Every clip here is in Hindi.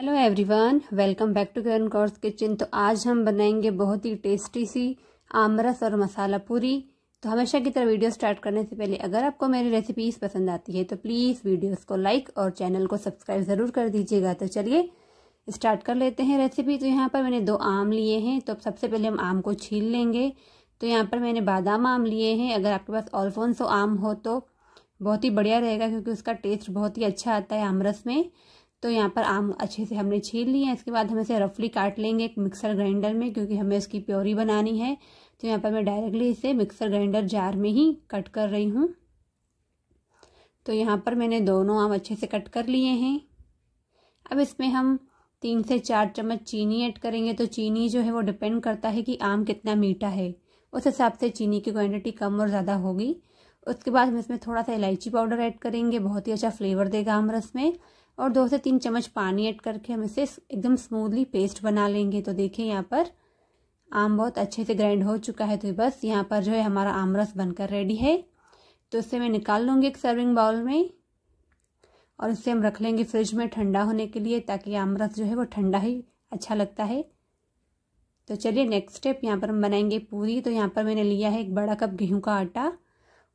hello everyone welcome back to Karan कॉर्स किचन तो आज हम बनाएंगे बहुत ही टेस्टी सी आमरस और मसाला पूरी तो हमेशा की तरह वीडियो स्टार्ट करने से पहले अगर आपको मेरी रेसिपीज पसंद आती है तो प्लीज़ वीडियोस को लाइक और चैनल को सब्सक्राइब ज़रूर कर दीजिएगा तो चलिए स्टार्ट कर लेते हैं रेसिपी तो यहाँ पर मैंने दो आम लिए हैं तो सबसे पहले हम आम को छील लेंगे तो यहाँ पर मैंने बादाम आम लिए हैं अगर आपके पास ऑल्फोनसो आम हो तो बहुत ही बढ़िया रहेगा क्योंकि उसका टेस्ट बहुत ही अच्छा आता है आमरस में तो यहाँ पर आम अच्छे से हमने छील लिए हैं इसके बाद हम इसे रफली काट लेंगे एक मिक्सर ग्राइंडर में क्योंकि हमें इसकी प्योरी बनानी है तो यहाँ पर मैं डायरेक्टली इसे मिक्सर ग्राइंडर जार में ही कट कर रही हूँ तो यहाँ पर मैंने दोनों आम अच्छे से कट कर लिए हैं अब इसमें हम तीन से चार चम्मच चीनी ऐड करेंगे तो चीनी जो है वो डिपेंड करता है कि आम कितना मीठा है उस हिसाब से चीनी की क्वान्टिटी कम और ज़्यादा होगी उसके बाद हम इसमें थोड़ा सा इलायची पाउडर ऐड करेंगे बहुत ही अच्छा फ्लेवर देगा आम रस में और दो से तीन चम्मच पानी ऐड करके हम इसे एकदम स्मूथली पेस्ट बना लेंगे तो देखिए यहाँ पर आम बहुत अच्छे से ग्राइंड हो चुका है तो बस यहाँ पर जो है हमारा आम रस बनकर रेडी है तो इसे मैं निकाल लूँगी एक सर्विंग बाउल में और इसे हम रख लेंगे फ्रिज में ठंडा होने के लिए ताकि आम रस जो है वो ठंडा ही अच्छा लगता है तो चलिए नेक्स्ट स्टेप यहाँ पर हम बनाएंगे पूरी तो यहाँ पर मैंने लिया है एक बड़ा कप गेहूं का आटा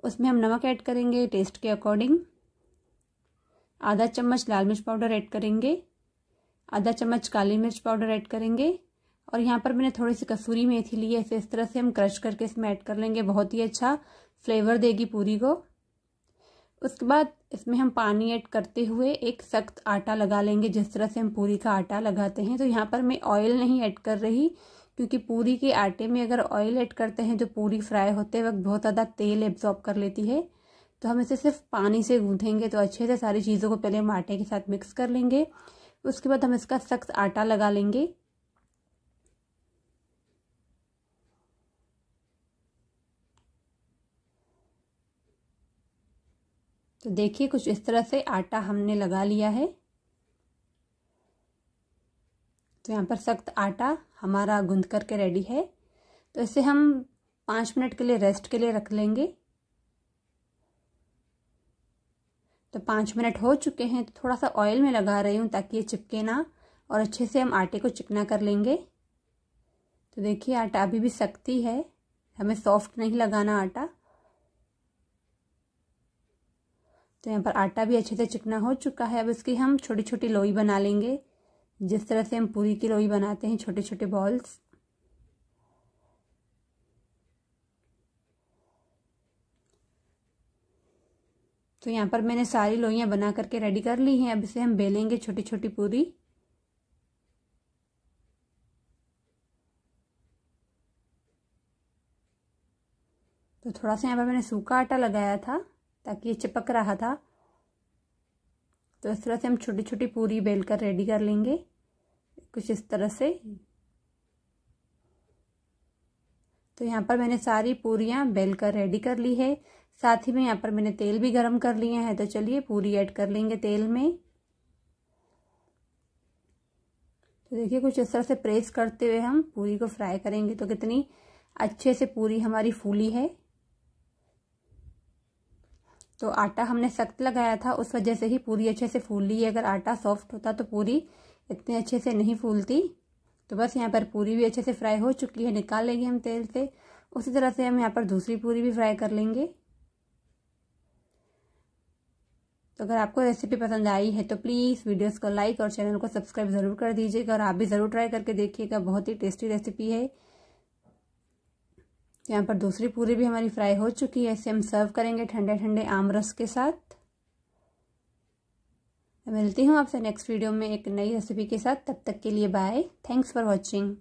उसमें हम नमक ऐड करेंगे टेस्ट के अकॉर्डिंग आधा चम्मच लाल मिर्च पाउडर ऐड करेंगे आधा चम्मच काली मिर्च पाउडर ऐड करेंगे और यहाँ पर मैंने थोड़ी सी कसूरी मेथी ली है इसे इस तरह से हम क्रश करके इसमें ऐड कर लेंगे बहुत ही अच्छा फ्लेवर देगी पूरी को उसके बाद इसमें हम पानी ऐड करते हुए एक सख्त आटा लगा लेंगे जिस तरह से हम पूरी का आटा लगाते हैं तो यहाँ पर मैं ऑयल नहीं ऐड कर रही क्योंकि पूरी के आटे में अगर ऑयल ऐड करते हैं जो पूरी फ्राई होते वक्त बहुत ज़्यादा तेल एब्जॉर्ब कर लेती है तो हम इसे सिर्फ पानी से गूंथेंगे तो अच्छे से सारी चीज़ों को पहले हम आटे के साथ मिक्स कर लेंगे उसके बाद हम इसका सख्त आटा लगा लेंगे तो देखिए कुछ इस तरह से आटा हमने लगा लिया है तो यहाँ पर सख्त आटा हमारा गूंद करके रेडी है तो इसे हम पाँच मिनट के लिए रेस्ट के लिए रख लेंगे तो पाँच मिनट हो चुके हैं तो थोड़ा सा ऑयल में लगा रही हूँ ताकि ये चिपके ना और अच्छे से हम आटे को चिकना कर लेंगे तो देखिए आटा अभी भी सख्ती है हमें सॉफ्ट नहीं लगाना आटा तो यहाँ पर आटा भी अच्छे से चिकना हो चुका है अब इसकी हम छोटी छोटी लोई बना लेंगे जिस तरह से हम पूरी की लोई बनाते हैं छोटे छोटे बॉल्स तो यहाँ पर मैंने सारी लोइयाँ बना करके रेडी कर ली हैं अब इसे हम बेलेंगे छोटी छोटी पूरी तो थोड़ा सा यहाँ पर मैंने सूखा आटा लगाया था ताकि ये चिपक रहा था तो इस तरह से हम छोटी छोटी पूरी बेल कर रेडी कर लेंगे कुछ इस तरह से तो यहाँ पर मैंने सारी पूरियाँ बेल कर रेडी कर ली है साथ ही में यहाँ पर मैंने तेल भी गरम कर लिया है तो चलिए पूरी ऐड कर लेंगे तेल में तो देखिए कुछ इस तरह से प्रेस करते हुए हम पूरी को फ्राई करेंगे तो कितनी अच्छे से पूरी हमारी फूली है तो आटा हमने सख्त लगाया था उस वजह से ही पूरी अच्छे से फूली है अगर आटा सॉफ्ट होता तो पूरी इतने अच्छे से नहीं फूलती तो बस यहाँ पर पूरी भी अच्छे से फ्राई हो चुकी है निकाल लेंगे हम तेल से उसी तरह से हम यहाँ पर दूसरी पूरी भी फ्राई कर लेंगे तो अगर आपको रेसिपी पसंद आई है तो प्लीज़ वीडियोस को लाइक और चैनल को सब्सक्राइब ज़रूर कर दीजिएगा और आप भी ज़रूर ट्राई करके देखिएगा बहुत ही टेस्टी रेसिपी है यहाँ पर दूसरी पूरी भी हमारी फ्राई हो चुकी है इसे हम सर्व करेंगे ठंडे ठंडे आम रस के साथ मिलती हूँ आपसे नेक्स्ट वीडियो में एक नई रेसिपी के साथ तब तक के लिए बाय थैंक्स फॉर वॉचिंग